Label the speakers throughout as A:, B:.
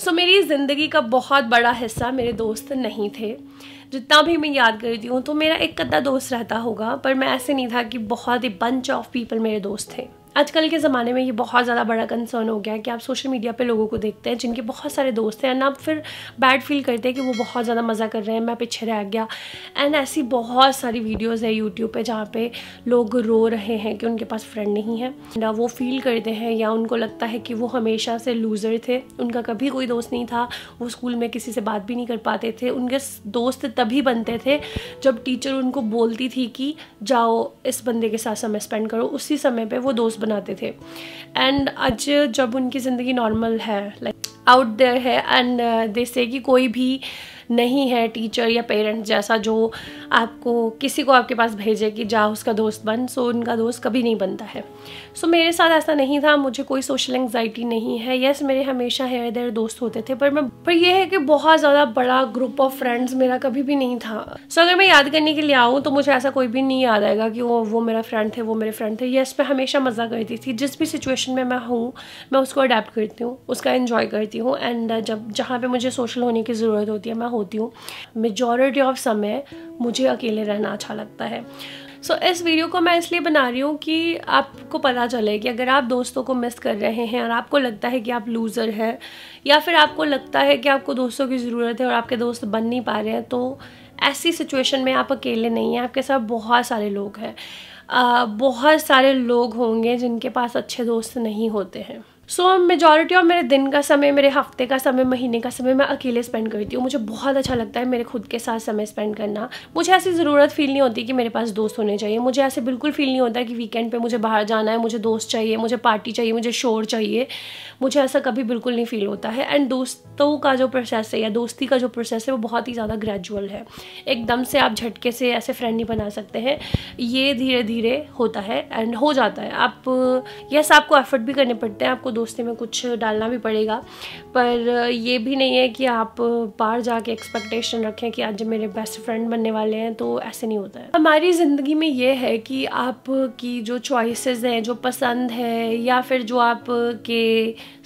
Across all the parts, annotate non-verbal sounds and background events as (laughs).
A: सो so, मेरी ज़िंदगी का बहुत बड़ा हिस्सा मेरे दोस्त नहीं थे जितना भी मैं याद करती हूँ तो मेरा एक कद्दा दोस्त रहता होगा पर मैं ऐसे नहीं था कि बहुत ही बंच ऑफ पीपल मेरे दोस्त थे आजकल के ज़माने में ये बहुत ज़्यादा बड़ा कंसर्न हो गया है कि आप सोशल मीडिया पे लोगों को देखते हैं जिनके बहुत सारे दोस्त हैं एंड आप फिर बैड फील करते हैं कि वो बहुत ज़्यादा मज़ा कर रहे हैं मैं पीछे रह गया एंड ऐसी बहुत सारी वीडियोज़ है यूट्यूब पर जहाँ पर लोग रो रहे हैं कि उनके पास फ्रेंड नहीं है ना वो फील करते हैं या उनको लगता है कि वो हमेशा से लूज़र थे उनका कभी कोई दोस्त नहीं था वो स्कूल में किसी से बात भी नहीं कर पाते थे उनके दोस्त तभी बनते थे जब टीचर उनको बोलती थी कि जाओ इस बंदे के साथ समय स्पेंड करो उसी समय पर वो दोस्त बनाते थे एंड आज जब उनकी ज़िंदगी नॉर्मल है लाइक आउट देयर है एंड दे से कि कोई भी uh, नहीं है टीचर या पेरेंट्स जैसा जो आपको किसी को आपके पास भेजे कि जा उसका दोस्त बन सो उनका दोस्त कभी नहीं बनता है सो मेरे साथ ऐसा नहीं था मुझे कोई सोशल एंगजाइटी नहीं है येस मेरे हमेशा है इधर दोस्त होते थे पर मैं पर यह है कि बहुत ज़्यादा बड़ा ग्रुप ऑफ फ्रेंड्स मेरा कभी भी नहीं था सो अगर मैं याद करने के लिए आऊँ तो मुझे ऐसा कोई भी नहीं याद आएगा कि वो वो मेरा फ्रेंड थे वो मेरे फ्रेंड थे येस मैं हमेशा मज़ा करती थी जिस भी सिचुएशन में मैं हूँ मैं उसको अडेप्ट करती हूँ उसका इंजॉय करती हूँ एंड जब जहाँ पर मुझे सोशल होने की ज़रूरत होती है मैं होती हूँ मेजॉरिटी ऑफ समय मुझे अकेले रहना अच्छा लगता है सो so, इस वीडियो को मैं इसलिए बना रही हूँ कि आपको पता चले कि अगर आप दोस्तों को मिस कर रहे हैं और आपको लगता है कि आप लूज़र हैं या फिर आपको लगता है कि आपको दोस्तों की ज़रूरत है और आपके दोस्त बन नहीं पा रहे हैं तो ऐसी सिचुएशन में आप अकेले नहीं हैं आपके साथ बहुत सारे लोग हैं बहुत सारे लोग होंगे जिनके पास अच्छे दोस्त नहीं होते हैं सो मेजॉरिटी ऑफ मेरे दिन का समय मेरे हफ्ते का समय महीने का समय मैं अकेले स्पेंड करती हूँ मुझे बहुत अच्छा लगता है मेरे खुद के साथ समय स्पेंड करना मुझे ऐसी ज़रूरत फील नहीं होती कि मेरे पास दोस्त होने चाहिए मुझे ऐसे बिल्कुल फील नहीं होता कि वीकेंड पे मुझे बाहर जाना है मुझे दोस्त चाहिए मुझे पार्टी चाहिए मुझे शोर चाहिए मुझे ऐसा कभी बिल्कुल नहीं फील होता है एंड दोस्तों का जो प्रोसेस है या दोस्ती का जो प्रोसेस है वो बहुत ही ज़्यादा ग्रेजुअल है एकदम से आप झटके से ऐसे फ्रेंड नहीं बना सकते हैं ये धीरे धीरे होता है एंड हो जाता है आप यस आपको एफर्ट भी करने पड़ते हैं आपको दोस्ती में कुछ डालना भी पड़ेगा पर ये भी नहीं है कि आप बाहर जाके एक्सपेक्टेशन रखें कि आज मेरे बेस्ट फ्रेंड बनने वाले हैं तो ऐसे नहीं होता है हमारी ज़िंदगी में ये है कि आपकी जो चॉइसेस हैं जो पसंद है या फिर जो आपके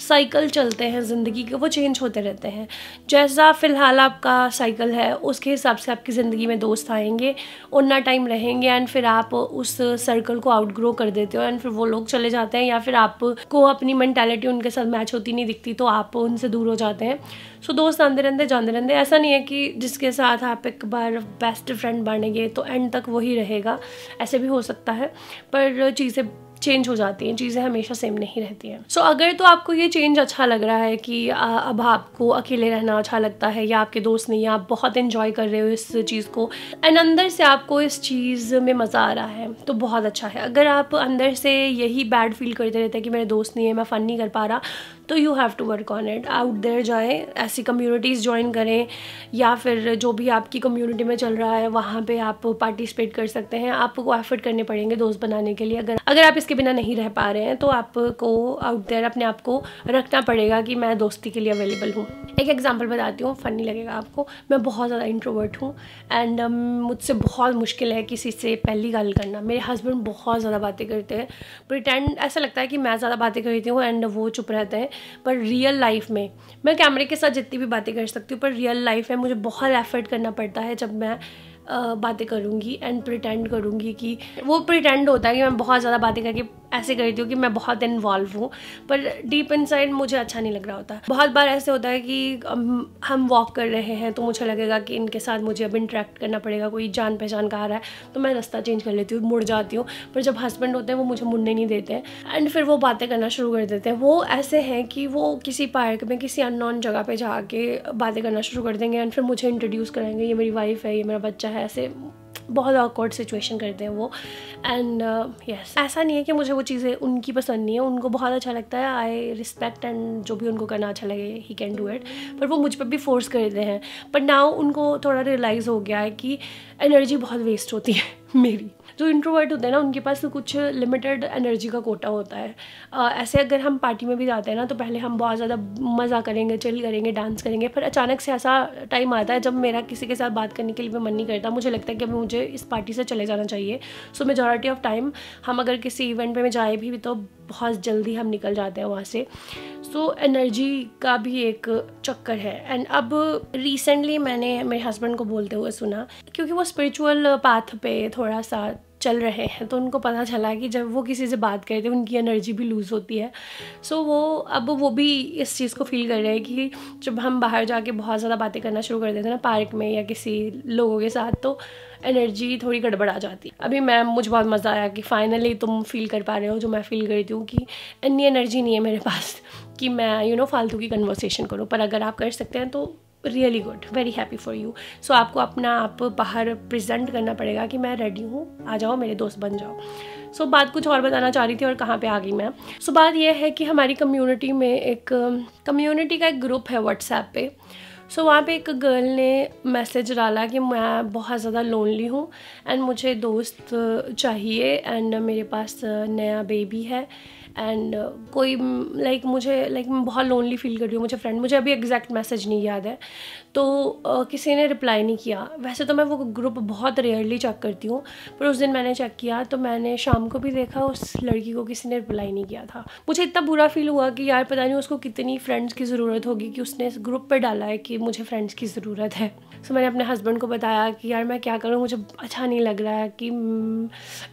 A: साइकिल चलते हैं ज़िंदगी के वो चेंज होते रहते हैं जैसा फ़िलहाल आपका साइकिल है उसके हिसाब से आपकी ज़िंदगी में दोस्त आएंगे उतना टाइम रहेंगे एंड फिर आप उस सर्कल को आउटग्रो कर देते हो एंड फिर वो लोग चले जाते हैं या फिर आपको अपनी मन मैंटेलिटी उनके साथ मैच होती नहीं दिखती तो आप उनसे दूर हो जाते हैं सो so, दोस्त आंदे रहते जाते रहते ऐसा नहीं है कि जिसके साथ आप एक बार बेस्ट फ्रेंड बनेंगे तो एंड तक वही रहेगा ऐसे भी हो सकता है पर चीज़ें चेंज हो जाती हैं चीज़ें हमेशा सेम नहीं रहती हैं सो so, अगर तो आपको ये चेंज अच्छा लग रहा है कि आ, अब आपको अकेले रहना अच्छा लगता है या आपके दोस्त नहीं आप बहुत इन्जॉय कर रहे हो इस चीज़ को एंड अंदर से आपको इस चीज़ में मज़ा आ रहा है तो बहुत अच्छा है अगर आप अंदर से यही बैड फील करते रहते हैं कि मेरे दोस्त नहीं है मैं फ़न नहीं कर पा रहा तो you have to work on it out there जाएँ ऐसी कम्युनिटीज़ ज्वाइन करें या फिर जो भी आपकी कम्युनिटी में चल रहा है वहाँ पे आप पार्टिसिपेट कर सकते हैं आपको एफर्ट करने पड़ेंगे दोस्त बनाने के लिए अगर अगर आप इसके बिना नहीं रह पा रहे हैं तो आपको आउट देर अपने आप को रखना पड़ेगा कि मैं दोस्ती के लिए अवेलेबल हूँ एक एग्जाम्पल बताती हूँ फ़नी लगेगा आपको मैं बहुत ज़्यादा इंट्रोवर्ट हूँ एंड um, मुझसे बहुत मुश्किल है किसी से पहली गल करना मेरे हस्बैंड बहुत ज़्यादा बातें करते हैं प्रिटेंड ऐसा लगता है कि मैं ज़्यादा बातें करती हूँ एंड वो चुप रहते हैं पर रियल लाइफ में मैं कैमरे के साथ जितनी भी बातें कर सकती हूँ पर रियल लाइफ में मुझे बहुत एफर्ट करना पड़ता है जब मैं बातें करूँगी एंड प्रिटेंड करूँगी कि वो प्रिटेंड होता है कि मैं बहुत ज़्यादा बातें करके ऐसे करती हूँ कि मैं बहुत इन्वॉल्व हूँ पर डीप इनसाइड मुझे अच्छा नहीं लग रहा होता बहुत बार ऐसे होता है कि हम वॉक कर रहे हैं तो मुझे लगेगा कि इनके साथ मुझे अब इंटरेक्ट करना पड़ेगा कोई जान पहचान का आ रहा है तो मैं रास्ता चेंज कर लेती हूँ मुड़ जाती हूँ पर जब हस्बैंड होते हैं वो मुझे मुड़ने नहीं देते हैं एंड फिर वो बातें करना शुरू कर देते हैं वो ऐसे हैं कि वो किसी पार्क में किसी अननोन जगह पर जाके बातें करना शुरू कर देंगे एंड फिर मुझे इंट्रोड्यूस कराएंगे ये मेरी वाइफ है ये मेरा बच्चा है ऐसे बहुत ऑकवर्ड सिचुएशन करते हैं वो एंड यस uh, yes, ऐसा नहीं है कि मुझे वो चीज़ें उनकी पसंद नहीं है उनको बहुत अच्छा लगता है आई रिस्पेक्ट एंड जो भी उनको करना अच्छा लगे ही कैन डू इट पर वो मुझ पर भी फोर्स करते हैं पर नाउ उनको थोड़ा रियलाइज़ हो गया है कि एनर्जी बहुत वेस्ट होती है (laughs) मेरी जो तो इंट्रोवर्ट होते हैं ना उनके पास तो कुछ लिमिटेड एनर्जी का कोटा होता है ऐसे अगर हम पार्टी में भी जाते हैं ना तो पहले हम बहुत ज़्यादा मज़ा करेंगे चिल करेंगे डांस करेंगे पर अचानक से ऐसा टाइम आता है जब मेरा किसी के साथ बात करने के लिए भी मन नहीं करता मुझे लगता है कि मुझे इस पार्टी से चले जाना चाहिए सो मेजोरिटी ऑफ टाइम हम अगर किसी इवेंट में जाए भी तो बहुत जल्दी हम निकल जाते हैं वहाँ से सो so, एनर्जी का भी एक चक्कर है एंड अब रिसेंटली मैंने मेरे हस्बैंड को बोलते हुए सुना क्योंकि वो स्पिरिचुअल पाथ पे थोड़ा सा चल रहे हैं तो उनको पता चला कि जब वो किसी से बात करे थे उनकी एनर्जी भी लूज़ होती है सो so, वो अब वो भी इस चीज़ को फील कर रहे हैं कि जब हम बाहर जाके बहुत ज़्यादा बातें करना शुरू कर देते हैं ना पार्क में या किसी लोगों के साथ तो एनर्जी थोड़ी गड़बड़ आ जाती है अभी मैम मुझे बहुत मज़ा आया कि फ़ाइनली तुम फील कर पा रहे हो जो मैं फील करती हूँ कि इतनी एनर्जी नहीं है मेरे पास कि मैं यू you नो know, फालतू की कन्वर्सेशन करूँ पर अगर आप कर सकते हैं तो really good very happy for you so आपको अपना आप बाहर प्रेजेंट करना पड़ेगा कि मैं रेडी हूँ आ जाओ मेरे दोस्त बन जाओ सो so, बात कुछ और बताना चाह रही थी और कहाँ पे आ गई मैं सो so, बात यह है कि हमारी कम्युनिटी में एक कम्युनिटी का एक ग्रुप है व्हाट्सएप पे सो so, वहाँ पे एक गर्ल ने मैसेज डाला कि मैं बहुत ज़्यादा लोनली हूँ एंड मुझे दोस्त चाहिए एंड मेरे पास नया बेबी है एंड uh, कोई लाइक like, मुझे लाइक like, मैं बहुत लोनली फील कर रही हूँ मुझे फ्रेंड मुझे अभी एग्जैक्ट मैसेज नहीं याद है तो uh, किसी ने रिप्लाई नहीं किया वैसे तो मैं वो ग्रुप बहुत रेयरली चेक करती हूँ पर उस दिन मैंने चेक किया तो मैंने शाम को भी देखा उस लड़की को किसी ने रिप्लाई नहीं किया था मुझे इतना बुरा फील हुआ कि यार पता नहीं उसको कितनी फ्रेंड्स की ज़रूरत होगी कि उसने इस ग्रुप पर डाला है कि मुझे फ्रेंड्स की ज़रूरत है सो मैंने अपने हस्बैंड को बताया कि यार मैं क्या करूँ मुझे अच्छा नहीं लग रहा है कि हम्म,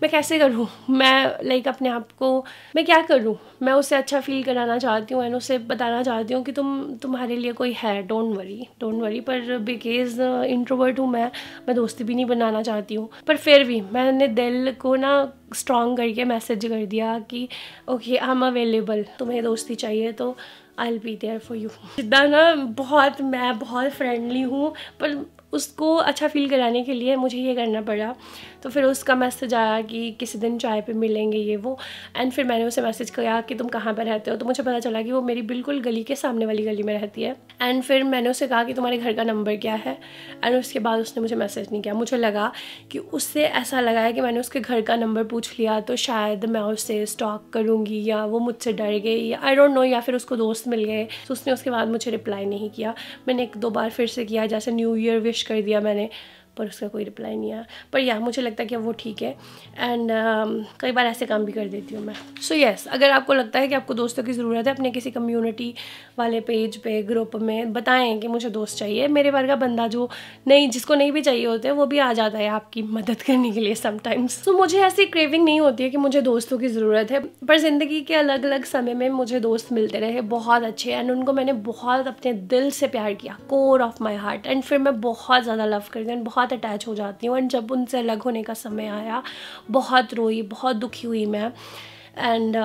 A: मैं कैसे करूँ मैं लाइक अपने आप को मैं क्या करूँ मैं उसे अच्छा फील कराना चाहती हूँ एंड उसे बताना चाहती हूँ कि तुम तुम्हारे लिए कोई है डोंट वरी डोंट वरी पर बिकॉज इंट्रोवर्ट हूँ मैं मैं दोस्ती भी नहीं बनाना चाहती हूँ पर फिर भी मैंने दिल को ना स्ट्रॉन्ग करके मैसेज कर दिया कि ओके आई एम अवेलेबल तुम्हें दोस्ती चाहिए तो I'll be there for you जिदा ना बहुत मैं बहुत फ्रेंडली हूँ पर उसको अच्छा फील कराने के लिए मुझे ये करना पड़ा तो फिर उसका मैसेज आया कि किसी दिन चाय पे मिलेंगे ये वो एंड फिर मैंने उसे मैसेज किया कि तुम कहाँ पर रहते हो तो मुझे पता चला कि वो मेरी बिल्कुल गली के सामने वाली गली में रहती है एंड फिर मैंने उसे कहा कि तुम्हारे घर का नंबर क्या है एंड उसके बाद उसने मुझे मैसेज नहीं किया मुझे लगा कि उससे ऐसा लगा है कि मैंने उसके घर का नंबर पूछ लिया तो शायद मैं उसे स्टॉक करूँगी या वो मुझसे डर गई या आई डोंट नो या फिर उसको दोस्त मिल गए तो उसने उसके बाद मुझे रिप्लाई नहीं किया मैंने एक दो बार फिर से किया जैसे न्यू ईयर विश सर्च कर दिया मैंने पर उसका कोई रिप्लाई नहीं आया पर या मुझे लगता है कि वो ठीक है एंड uh, um, कई बार ऐसे काम भी कर देती हूँ मैं सो so, यस yes, अगर आपको लगता है कि आपको दोस्तों की ज़रूरत है अपने किसी कम्यूनिटी वाले पेज पे ग्रुप में बताएं कि मुझे दोस्त चाहिए मेरे वर्ग का बंदा जो नहीं जिसको नहीं भी चाहिए होते वो भी आ जाता है आपकी मदद करने के लिए समटाइम्स तो so, मुझे ऐसी क्रेविंग नहीं होती है कि मुझे दोस्तों की ज़रूरत है पर ज़िंदगी के अलग अलग समय में मुझे दोस्त मिलते रहे बहुत अच्छे एंड उनको मैंने बहुत अपने दिल से प्यार किया core of my heart and फिर मैं बहुत ज़्यादा लव करती हूँ बहुत बहुत अटैच हो जाती हूँ एंड जब उनसे अलग होने का समय आया बहुत रोई बहुत दुखी हुई मैं एंड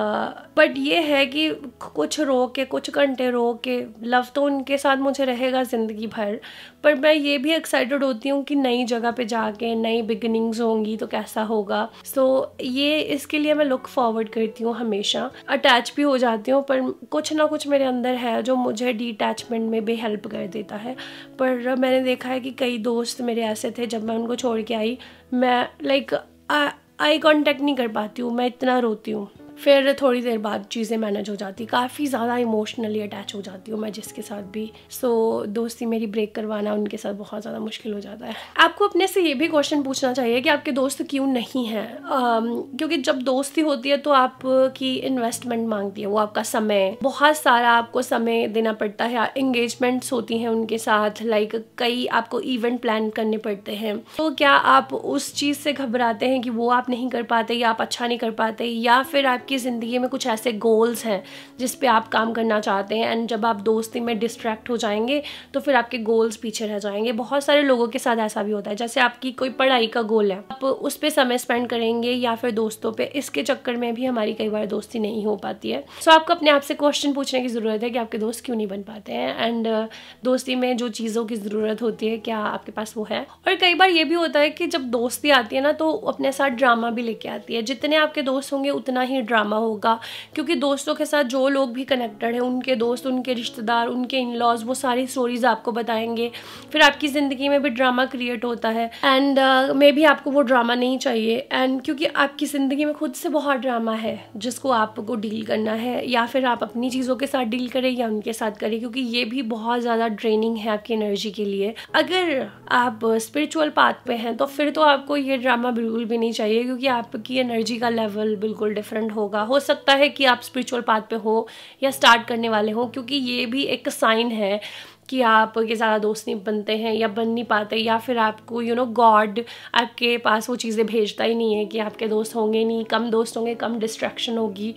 A: बट uh, ये है कि कुछ रो के कुछ घंटे रो के लव तो उनके साथ मुझे रहेगा ज़िंदगी भर पर मैं ये भी एक्साइटेड होती हूँ कि नई जगह पे जाके नई बिगिनिंग्स होंगी तो कैसा होगा सो so, ये इसके लिए मैं लुक फॉरवर्ड करती हूँ हमेशा अटैच भी हो जाती हूँ पर कुछ ना कुछ मेरे अंदर है जो मुझे डिटैचमेंट में भी हेल्प कर देता है पर मैंने देखा है कि कई दोस्त मेरे ऐसे थे जब मैं उनको छोड़ के आई मैं लाइक आई कॉन्टेक्ट नहीं कर पाती हूँ मैं इतना रोती हूँ फिर थोड़ी देर बाद चीज़ें मैनेज हो जाती काफ़ी ज़्यादा इमोशनली अटैच हो जाती हूँ मैं जिसके साथ भी सो so, दोस्ती मेरी ब्रेक करवाना उनके साथ बहुत ज़्यादा मुश्किल हो जाता है आपको अपने से ये भी क्वेश्चन पूछना चाहिए कि आपके दोस्त क्यों नहीं हैं um, क्योंकि जब दोस्ती होती है तो आपकी इन्वेस्टमेंट मांगती है वो आपका समय बहुत सारा आपको समय देना पड़ता है इंगेजमेंट्स होती हैं उनके साथ लाइक कई आपको इवेंट प्लान करने पड़ते हैं तो क्या आप उस चीज़ से घबराते हैं कि वो आप नहीं कर पाते या आप अच्छा नहीं कर पाते या फिर आप आपकी ज़िंदगी में कुछ ऐसे गोल्स हैं जिस पे आप काम करना चाहते हैं एंड जब आप दोस्ती में डिस्ट्रैक्ट हो जाएंगे तो फिर आपके गोल्स पीछे रह जाएंगे बहुत सारे लोगों के साथ ऐसा भी होता है जैसे आपकी कोई पढ़ाई का गोल है आप उस पर समय स्पेंड करेंगे या फिर दोस्तों पर इसके चक्कर में भी हमारी कई बार दोस्ती नहीं हो पाती है सो so, आपको अपने आप से क्वेश्चन पूछने की ज़रूरत है कि आपके दोस्त क्यों नहीं बन पाते हैं एंड दोस्ती में जो चीज़ों की ज़रूरत होती है क्या आपके पास वो है और कई बार ये भी होता है कि जब दोस्ती आती है ना तो अपने साथ ड्रामा भी लेके आती है जितने आपके दोस्त होंगे उतना ही ड्रामा ड्रामा होगा क्योंकि दोस्तों के साथ जो लोग भी कनेक्टेड हैं उनके दोस्त उनके रिश्तेदार उनके इन लॉज वो सारी स्टोरीज आपको बताएंगे फिर आपकी ज़िंदगी में भी ड्रामा क्रिएट होता है एंड मे भी आपको वो ड्रामा नहीं चाहिए एंड क्योंकि आपकी ज़िंदगी में खुद से बहुत ड्रामा है जिसको आपको डील करना है या फिर आप अपनी चीज़ों के साथ डील करें या उनके साथ करें क्योंकि ये भी बहुत ज़्यादा ड्रेनिंग है आपकी एनर्जी के लिए अगर आप स्पिरिचुअल पाथ पे हैं तो फिर तो आपको ये ड्रामा बिल्कुल भी नहीं चाहिए क्योंकि आपकी एनर्जी का लेवल बिल्कुल डिफरेंट होगा होगा हो सकता है कि आप स्पिरिचुअल पाथ पे हो या स्टार्ट करने वाले हो क्योंकि ये भी एक साइन है कि आप ये ज़्यादा दोस्त नहीं बनते हैं या बन नहीं पाते या फिर आपको यू नो गॉड आपके पास वो चीज़ें भेजता ही नहीं है कि आपके दोस्त होंगे नहीं कम दोस्त होंगे कम डिस्ट्रैक्शन होगी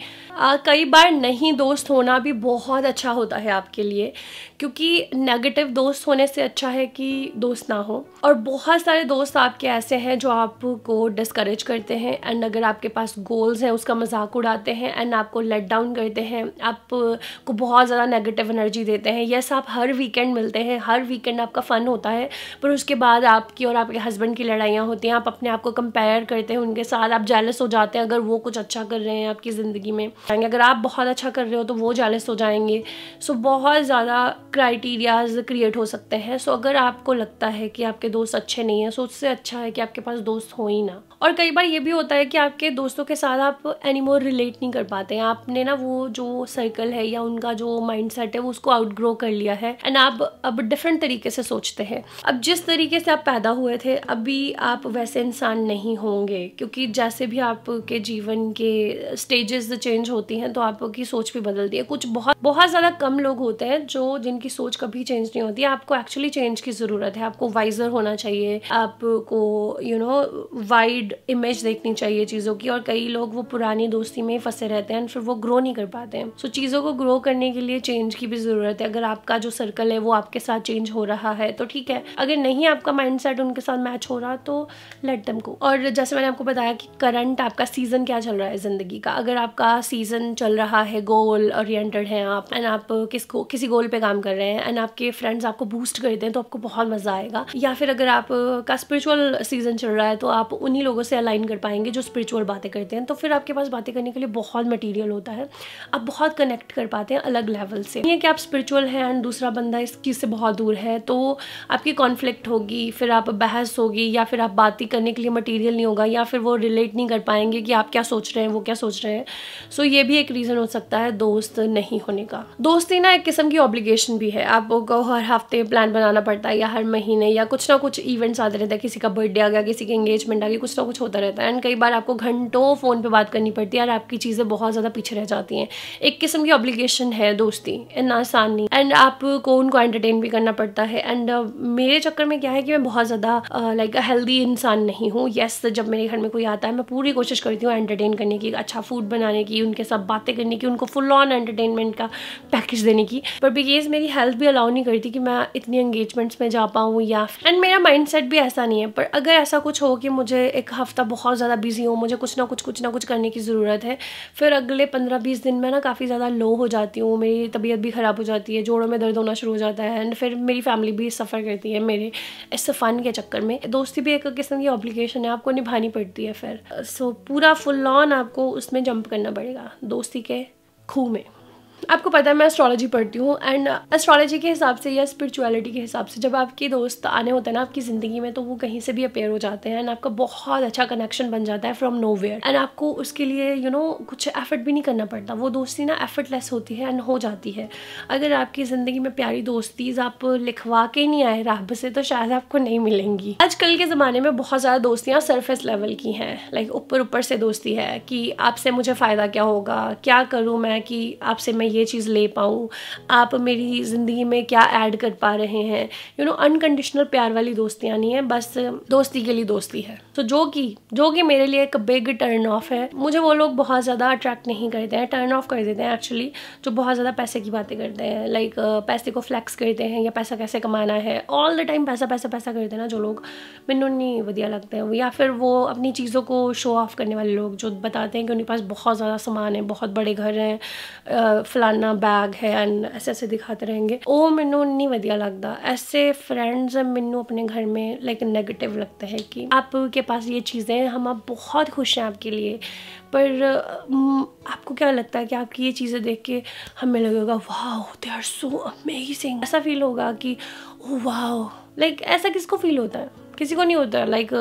A: कई बार नहीं दोस्त होना भी बहुत अच्छा होता है आपके लिए क्योंकि नेगेटिव दोस्त होने से अच्छा है कि दोस्त ना हो और बहुत सारे दोस्त आपके ऐसे हैं जो आपको डिस्करेज करते हैं एंड अगर आपके पास गोल्स हैं उसका मजाक उड़ाते हैं एंड आपको लेट डाउन करते हैं आपको बहुत ज़्यादा नेगेटिव एनर्जी देते हैं यस आप हर वीकेंड वीकेंड मिलते हैं हर वीकेंड आपका फ़न होता है पर उसके बाद आपकी और आपके हस्बैंड की लड़ाइयाँ होती हैं आप अपने आप को कंपेयर करते हैं उनके साथ आप जेलस हो जाते हैं अगर वो कुछ अच्छा कर रहे हैं आपकी ज़िंदगी में अगर आप बहुत अच्छा कर रहे हो तो वो जेलस हो जाएंगे सो बहुत ज़्यादा क्राइटीरियाज़ क्रिएट हो सकते हैं सो अगर आपको लगता है कि आपके दोस्त अच्छे नहीं हैं सो उससे अच्छा है कि आपके पास दोस्त हो ही ना और कई बार ये भी होता है कि आपके दोस्तों के साथ आप एनी मोर रिलेट नहीं कर पाते हैं आपने ना वो जो सर्कल है या उनका जो माइंड सेट है वो उसको आउटग्रो कर लिया है एंड आप अब अब डिफरेंट तरीके से सोचते हैं अब जिस तरीके से आप पैदा हुए थे अभी आप वैसे इंसान नहीं होंगे क्योंकि जैसे भी आपके जीवन के स्टेजेस चेंज होती हैं तो आपकी सोच भी बदलती है कुछ बहुत बहुत ज़्यादा कम लोग होते हैं जो जिनकी सोच कभी चेंज नहीं होती है आपको एक्चुअली चेंज की ज़रूरत है आपको वाइजर होना चाहिए आपको यू नो वाइड इमेज देखनी चाहिए चीज़ों की और कई लोग वो पुरानी दोस्ती में ही फंसे रहते हैं फिर वो ग्रो नहीं कर पाते हैं सो so, चीज़ों को ग्रो करने के लिए चेंज की भी ज़रूरत है अगर आपका जो सर्कल है वो आपके साथ चेंज हो रहा है तो ठीक है अगर नहीं आपका माइंड उनके साथ मैच हो रहा तो लेट दम को और जैसे मैंने आपको बताया कि करंट आपका सीजन क्या चल रहा है ज़िंदगी का अगर आपका सीजन चल रहा है गोल ओरिएंटेड है आप एंड आप किसको किसी गोल पे काम कर रहे हैं एंड आपके फ्रेंड्स आपको बूस्ट करते हैं तो आपको बहुत मज़ा आएगा या फिर अगर आपका स्पिरिचुअल सीजन चल रहा है तो आप उन्हीं लोगों से अलाइन कर पाएंगे जो स्पिरिचुअल बातें करते हैं तो फिर आपके पास बातें करने के लिए बहुत मटीरियल होता है आप बहुत कनेक्ट कर पाते हैं अलग लेवल से ये कि आप स्पिरिचुअल हैं एंड दूसरा बंदा इस चीज़ से बहुत दूर है तो आपकी कॉन्फ्लिक्ट होगी फिर आप बहस होगी या फिर आप बात ही करने के लिए मटेरियल नहीं होगा या फिर वो रिलेट नहीं कर पाएंगे कि आप क्या सोच रहे हैं वो क्या सोच रहे हैं सो so, ये भी एक रीज़न हो सकता है दोस्त नहीं होने का दोस्ती ना एक किस्म की ऑब्लिगेशन भी है आपको हर हफ्ते प्लान बनाना पड़ता है या हर महीने या कुछ ना कुछ इवेंट्स आते रहता है किसी का बर्थडे आ गया किसी की एंगेजमेंट आ गया कुछ ना कुछ होता रहता है एंड कई बार आपको घंटों फ़ोन पर बात करनी पड़ती है और आपकी चीज़ें बहुत ज़्यादा पीछे रह जाती हैं एक किस्म की ऑब्लिगेशन है दोस्ती इतना आसान नहीं एंड आपको उन उनको एंटरटेन भी करना पड़ता है एंड uh, मेरे चक्कर में क्या है कि मैं बहुत ज़्यादा लाइक uh, हेल्दी इंसान नहीं हूँ येस yes, जब मेरे घर में कोई आता है मैं पूरी कोशिश करती हूँ एंटरटेन करने की अच्छा फूड बनाने की उनके साथ बातें करने की उनको फुल ऑन एंटरटेनमेंट का पैकेज देने की पर बिकेज मेरी हेल्थ भी अलाउ नहीं करती कि मैं इतनी एंगेजमेंट्स में जा पाऊँ या एंड मेरा माइंड भी ऐसा नहीं है पर अगर ऐसा कुछ हो कि मुझे एक हफ्ता बहुत ज़्यादा बिजी हो मुझे कुछ ना कुछ कुछ ना कुछ करने की ज़रूरत है फिर अगले पंद्रह बीस दिन में ना काफ़ी ज़्यादा लो हो जाती हूँ मेरी तबीयत भी ख़राब हो जाती है जोड़ों में दर्द होना शुरू हो जाता है एंड फिर मेरी फैमिली भी सफ़र करती है मेरे इस फ़न के चक्कर में दोस्ती भी एक किस्म की ऑब्लिगेशन है आपको निभानी पड़ती है फिर सो so, पूरा फुल ऑन आपको उसमें जंप करना पड़ेगा दोस्ती के खूह में आपको पता है मैं एस्ट्रोलॉजी पढ़ती हूँ एंड एस्ट्रोलॉजी uh, के हिसाब से या स्पिरिचुअलिटी के हिसाब से जब आपके दोस्त आने होते हैं ना आपकी ज़िंदगी में तो वो कहीं से भी अपेयर हो जाते हैं एंड आपका बहुत अच्छा कनेक्शन बन जाता है फ्रॉम नो एंड आपको उसके लिए यू you नो know, कुछ एफर्ट भी नहीं करना पड़ता वो दोस्ती ना एफर्टलेस होती है एंड हो जाती है अगर आपकी ज़िंदगी में प्यारी दोस्ती आप लिखवा के नहीं आए रब से तो शायद आपको नहीं मिलेंगी आजकल के ज़माने में बहुत ज़्यादा दोस्तियाँ सरफेस लेवल की हैं लाइक ऊपर ऊपर से दोस्ती है कि आपसे मुझे फ़ायदा क्या होगा क्या करूँ मैं कि आपसे मैं ये चीज़ ले पाऊँ आप मेरी ज़िंदगी में क्या ऐड कर पा रहे हैं यू नो अनकंडीशनल प्यार वाली दोस्तियाँ नहीं है बस दोस्ती के लिए दोस्ती है तो जो कि जो कि मेरे लिए एक बिग टर्न ऑफ है मुझे वो लोग बहुत ज़्यादा अट्रैक्ट नहीं करते हैं टर्न ऑफ कर देते हैं एक्चुअली जो बहुत ज़्यादा पैसे की बातें करते हैं लाइक पैसे को फ्लैक्स करते हैं या पैसा कैसे कमाना है ऑल द टाइम पैसा पैसा पैसा करते हैं ना जो लोग मैनू नहीं वधिया लगते हैं या फिर वो अपनी चीज़ों को शो ऑफ करने वाले लोग जो बताते हैं कि उनके पास बहुत ज़्यादा सामान है बहुत बड़े घर हैं फलाना बैग है एंड ऐसे ऐसे दिखाते रहेंगे वो मैनू नहीं वधिया लगता ऐसे फ्रेंड्स मैनू अपने घर में लाइक नेगेटिव लगता है कि आपके पास ये चीज़ें हैं हम आप बहुत खुश हैं आपके लिए पर आपको क्या लगता है कि आपकी ये चीज़ें देख के हमें लगेगा वाह दे आर सो अमेजिंग ऐसा फील होगा कि वाह लाइक ऐसा किसको फील होता है किसी को नहीं होता लाइक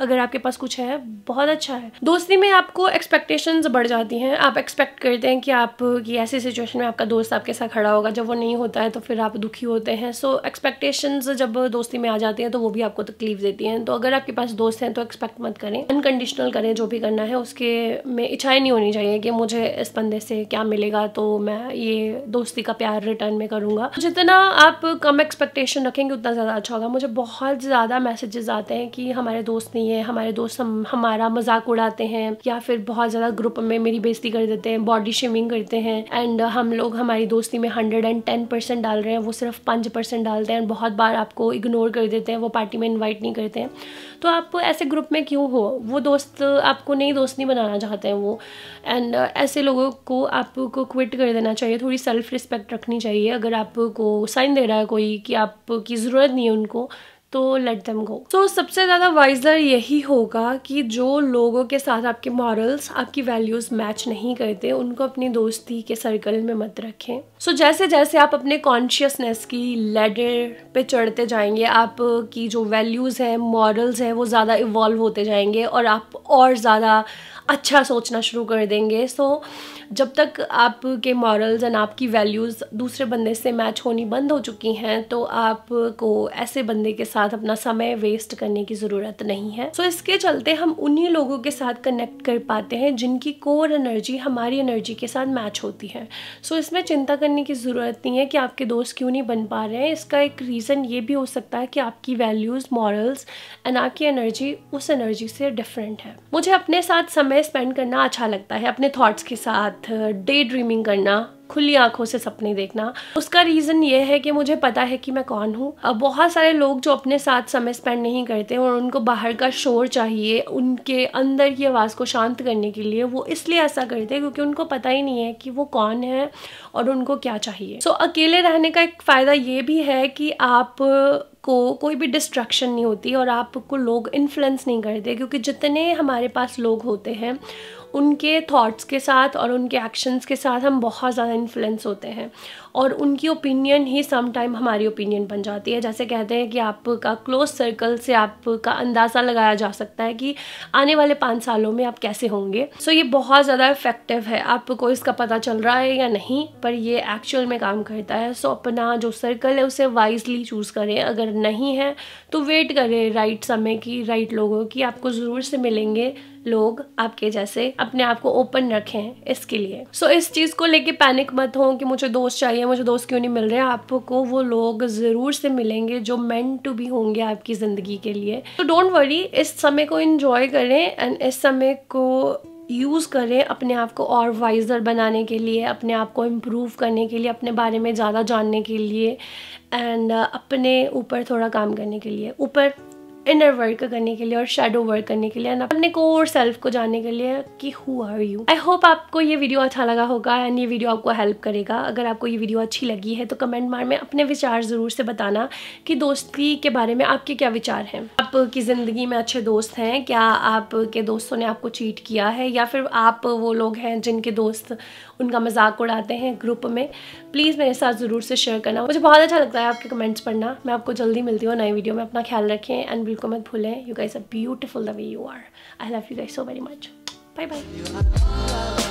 A: अगर आपके पास कुछ है बहुत अच्छा है दोस्ती में आपको एक्सपेक्टेशंस बढ़ जाती हैं आप एक्सपेक्ट करते हैं कि आप कि ऐसी सिचुएशन में आपका दोस्त आपके साथ खड़ा होगा जब वो नहीं होता है तो फिर आप दुखी होते हैं सो so, एक्सपेक्टेशंस जब दोस्ती में आ जाती हैं तो वो भी आपको तकलीफ देती हैं तो अगर आपके पास दोस्त हैं तो एक्सपेक्ट मत करें अनकंडीशनल करें जो भी करना है उसके में इच्छाएं नहीं होनी चाहिए कि मुझे इस बंदे से क्या मिलेगा तो मैं ये दोस्ती का प्यार रिटर्न में करूँगा जितना आप कम एक्सपेक्टेशन रखेंगे उतना ज़्यादा अच्छा होगा मुझे बहुत ज़्यादा मैसेजेस आते हैं कि हमारे दोस्त नहीं नहीं है हमारे दोस्त हम हमारा मजाक उड़ाते हैं या फिर बहुत ज़्यादा ग्रुप में मेरी बेइज्जती कर देते हैं बॉडी शेमिंग करते हैं एंड हम लोग हमारी दोस्ती में हंड्रेड एंड टेन परसेंट डाल रहे हैं वो सिर्फ पाँच परसेंट डालते हैं बहुत बार आपको इग्नोर कर देते हैं वो पार्टी में इन्वाइट नहीं करते हैं तो आप ऐसे ग्रुप में क्यों हो वो दोस्त आपको नई दोस्त नहीं बनाना चाहते हैं वो एंड ऐसे लोगों को आपको क्विट कर देना चाहिए थोड़ी सेल्फ रिस्पेक्ट रखनी चाहिए अगर आपको साइन दे रहा है कोई कि आपकी ज़रूरत नहीं है उनको तो लेट देम गो सो सबसे ज़्यादा वाइजर यही होगा कि जो लोगों के साथ आपके मॉरल्स आपकी वैल्यूज़ मैच नहीं करते उनको अपनी दोस्ती के सर्कल में मत रखें सो so, जैसे जैसे आप अपने कॉन्शियसनेस की लेडर पे चढ़ते जाएंगे आपकी जो वैल्यूज़ हैं मॉरल्स हैं वो ज़्यादा इवॉल्व होते जाएंगे और आप और ज़्यादा अच्छा सोचना शुरू कर देंगे सो so, जब तक आपके मॉरल्स एंड आपकी वैल्यूज़ दूसरे बंदे से मैच होनी बंद हो चुकी हैं तो आपको ऐसे बंदे के साथ अपना समय वेस्ट करने की ज़रूरत नहीं है सो so, इसके चलते हम उन्हीं लोगों के साथ कनेक्ट कर पाते हैं जिनकी कोर एनर्जी हमारी एनर्जी के साथ मैच होती है सो so, इसमें चिंता करने की ज़रूरत नहीं है कि आपके दोस्त क्यों नहीं बन पा रहे हैं इसका एक रीज़न ये भी हो सकता है कि आपकी वैल्यूज़ मॉरल्स एंड आपकी एनर्जी उस एनर्जी से डिफरेंट है मुझे अपने साथ समय समय स्पेंड करना अच्छा लगता है अपने थॉट्स के साथ डे ड्रीमिंग करना खुली आंखों से सपने देखना उसका रीज़न ये है कि मुझे पता है कि मैं कौन हूँ बहुत सारे लोग जो अपने साथ समय स्पेंड नहीं करते और उनको बाहर का शोर चाहिए उनके अंदर की आवाज़ को शांत करने के लिए वो इसलिए ऐसा करते हैं क्योंकि उनको पता ही नहीं है कि वो कौन है और उनको क्या चाहिए सो so, अकेले रहने का एक फ़ायदा ये भी है कि आप को कोई भी डिस्ट्रैक्शन नहीं होती और आपको लोग इन्फ्लुएंस नहीं करते क्योंकि जितने हमारे पास लोग होते हैं उनके थॉट्स के साथ और उनके एक्शंस के साथ हम बहुत ज़्यादा इन्फ्लुएंस होते हैं और उनकी ओपिनियन ही समटाइम हमारी ओपिनियन बन जाती है जैसे कहते हैं कि आपका क्लोज सर्कल से आपका अंदाज़ा लगाया जा सकता है कि आने वाले पाँच सालों में आप कैसे होंगे सो so, ये बहुत ज़्यादा इफेक्टिव है आपको इसका पता चल रहा है या नहीं पर ये एक्चुअल में काम करता है सो so, अपना जो सर्कल है उसे वाइजली चूज़ करें अगर नहीं है तो वेट करें राइट समय की राइट लोगों की आपको ज़रूर से मिलेंगे लोग आपके जैसे अपने आप को ओपन रखें इसके लिए सो so, इस चीज़ को लेके पैनिक मत हो कि मुझे दोस्त चाहिए या मुझे दोस्त क्यों नहीं मिल रहे हैं आपको वो लोग ज़रूर से मिलेंगे जो मैन टू भी होंगे आपकी ज़िंदगी के लिए तो डोंट वरी इस समय को इन्जॉय करें एंड इस समय को यूज़ करें अपने आप को और वाइजर बनाने के लिए अपने आप को इम्प्रूव करने के लिए अपने बारे में ज़्यादा जानने के लिए एंड अपने ऊपर थोड़ा काम करने के लिए ऊपर इनर वर्क करने के लिए और शेडो वर्क करने के लिए ना अपने कोर सेल्फ को जानने के लिए कि who are you I hope आपको ये वीडियो अच्छा लगा होगा एंड ये वीडियो आपको हेल्प करेगा अगर आपको ये वीडियो अच्छी लगी है तो कमेंट मार में अपने विचार ज़रूर से बताना कि दोस्ती के बारे में आपके क्या विचार हैं आपकी ज़िंदगी में अच्छे दोस्त हैं क्या आपके दोस्तों ने आपको चीट किया है या फिर आप वो लोग हैं जिनके दोस्त उनका मजाक उड़ाते हैं ग्रुप में प्लीज़ मेरे साथ ज़रूर से शेयर करना मुझे बहुत अच्छा लगता है आपके कमेंट्स पढ़ना मैं आपको जल्दी मिलती हूँ नई वीडियो में अपना ख्याल रखें and Gulkomat Pule. You guys are beautiful the way you are. I love you guys so very much. Bye bye.